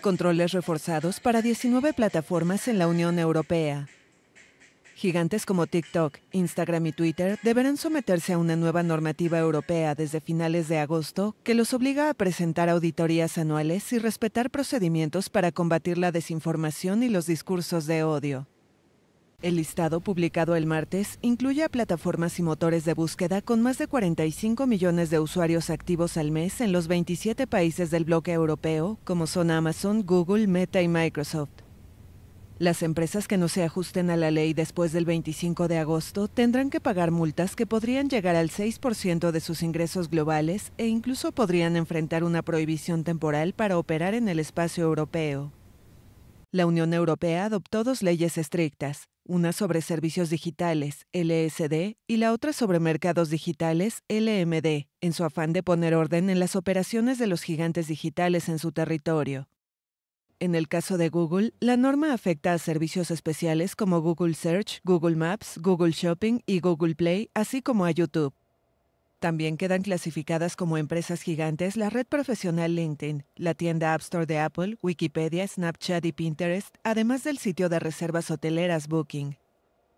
Controles reforzados para 19 plataformas en la Unión Europea. Gigantes como TikTok, Instagram y Twitter deberán someterse a una nueva normativa europea desde finales de agosto que los obliga a presentar auditorías anuales y respetar procedimientos para combatir la desinformación y los discursos de odio. El listado publicado el martes incluye a plataformas y motores de búsqueda con más de 45 millones de usuarios activos al mes en los 27 países del bloque europeo, como son Amazon, Google, Meta y Microsoft. Las empresas que no se ajusten a la ley después del 25 de agosto tendrán que pagar multas que podrían llegar al 6% de sus ingresos globales e incluso podrían enfrentar una prohibición temporal para operar en el espacio europeo la Unión Europea adoptó dos leyes estrictas, una sobre servicios digitales, LSD, y la otra sobre mercados digitales, LMD, en su afán de poner orden en las operaciones de los gigantes digitales en su territorio. En el caso de Google, la norma afecta a servicios especiales como Google Search, Google Maps, Google Shopping y Google Play, así como a YouTube. También quedan clasificadas como empresas gigantes la red profesional LinkedIn, la tienda App Store de Apple, Wikipedia, Snapchat y Pinterest, además del sitio de reservas hoteleras Booking.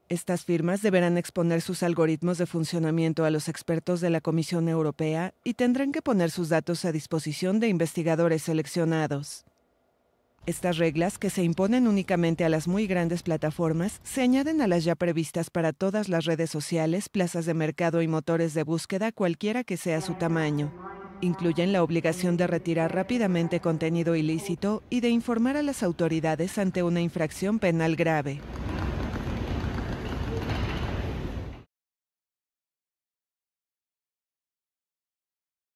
Estas firmas deberán exponer sus algoritmos de funcionamiento a los expertos de la Comisión Europea y tendrán que poner sus datos a disposición de investigadores seleccionados. Estas reglas, que se imponen únicamente a las muy grandes plataformas, se añaden a las ya previstas para todas las redes sociales, plazas de mercado y motores de búsqueda, cualquiera que sea su tamaño. Incluyen la obligación de retirar rápidamente contenido ilícito y de informar a las autoridades ante una infracción penal grave.